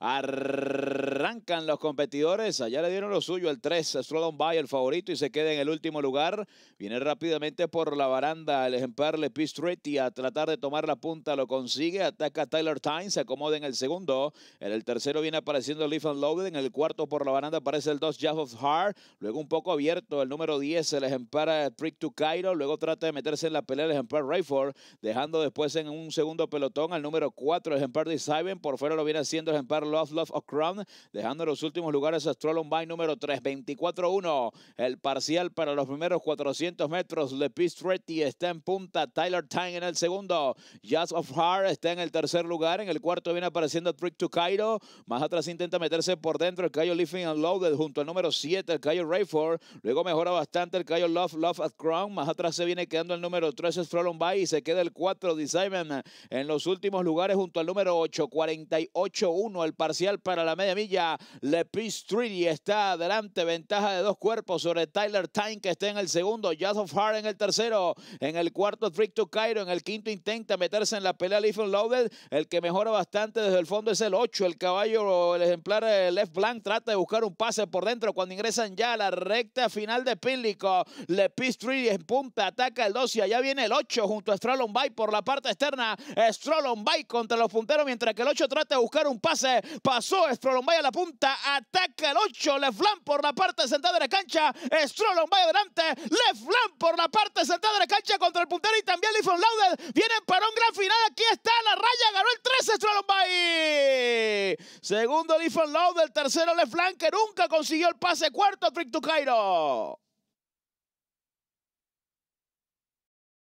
Arrancan los competidores. Allá le dieron lo suyo el 3. Strollon Bay, el favorito, y se queda en el último lugar. Viene rápidamente por la baranda el ejemplar Le Pistretti a tratar de tomar la punta. Lo consigue. Ataca Tyler Tyne. Se acomoda en el segundo. En el tercero viene apareciendo Leaf and En el cuarto por la baranda aparece el 2 Jeff of Hard. Luego un poco abierto el número 10, el ejemplar Trick eh, to Cairo. Luego trata de meterse en la pelea el ejemplar Rayford. Dejando después en un segundo pelotón al número 4, el ejemplar de Por fuera lo viene haciendo el ejemplar Love, Love of Crown, dejando en los últimos lugares a Stroll by número 3, 24-1. El parcial para los primeros 400 metros. Le Pistretti está en punta, Tyler Tang en el segundo. Jazz of Heart está en el tercer lugar. En el cuarto viene apareciendo Trick to Cairo. Más atrás intenta meterse por dentro el Cayo Living Loaded. junto al número 7, el Cayo Rayford. Luego mejora bastante el Cayo Love, Love at Crown. Más atrás se viene quedando el número 3, Stroll by y se queda el 4, Simon en los últimos lugares junto al número 8, 48-1 parcial para la media milla. Lepiz Treaty está adelante, ventaja de dos cuerpos sobre Tyler Tyne que está en el segundo, Jazz of Hart en el tercero, en el cuarto Trick to Cairo, en el quinto intenta meterse en la pelea Leaf and el que mejora bastante desde el fondo es el 8, el caballo, el ejemplar eh, Left Blank trata de buscar un pase por dentro cuando ingresan ya a la recta final de Pílico, Lepiz Treaty en punta, ataca el 2 y allá viene el 8 junto a Strallon Bay por la parte externa, on Bay contra los punteros mientras que el 8 trata de buscar un pase Pasó Strolon a la punta. Ataca el 8. Flam por la parte sentada de la cancha. Strolon vaya adelante. Leflan por la parte sentada de la cancha contra el puntero y también Leifon Lauder. Vienen para un gran final. Aquí está la raya. Ganó el 13 Strolon Segundo Leifon Lauder. Tercero Leflan que nunca consiguió el pase. Cuarto Trick to Cairo.